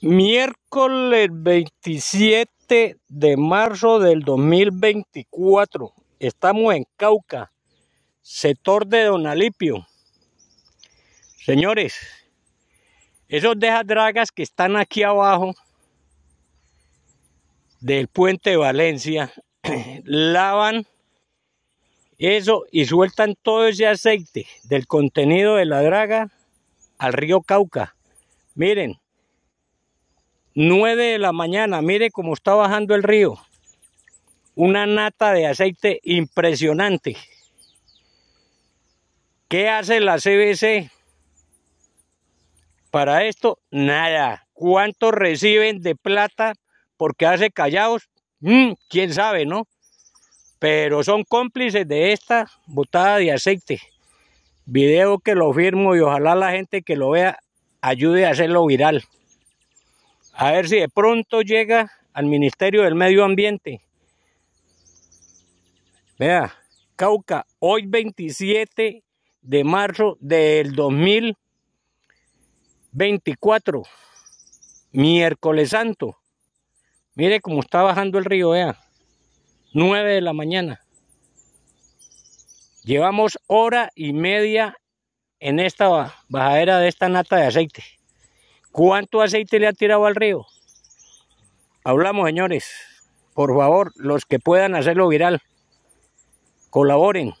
Miércoles 27 de marzo del 2024. Estamos en Cauca, sector de Donalipio. Señores, esos dragas que están aquí abajo del puente de Valencia lavan eso y sueltan todo ese aceite del contenido de la draga al río Cauca. Miren, 9 de la mañana, mire cómo está bajando el río. Una nata de aceite impresionante. ¿Qué hace la CBC para esto? Nada. ¿Cuánto reciben de plata porque hace callados? Mm, ¿Quién sabe, no? Pero son cómplices de esta botada de aceite. Video que lo firmo y ojalá la gente que lo vea ayude a hacerlo viral a ver si de pronto llega al Ministerio del Medio Ambiente. Vea, Cauca, hoy 27 de marzo del 2024, miércoles santo. Mire cómo está bajando el río, vea. 9 de la mañana. Llevamos hora y media en esta bajadera de esta nata de aceite. ¿Cuánto aceite le ha tirado al río? Hablamos, señores. Por favor, los que puedan hacerlo viral, colaboren.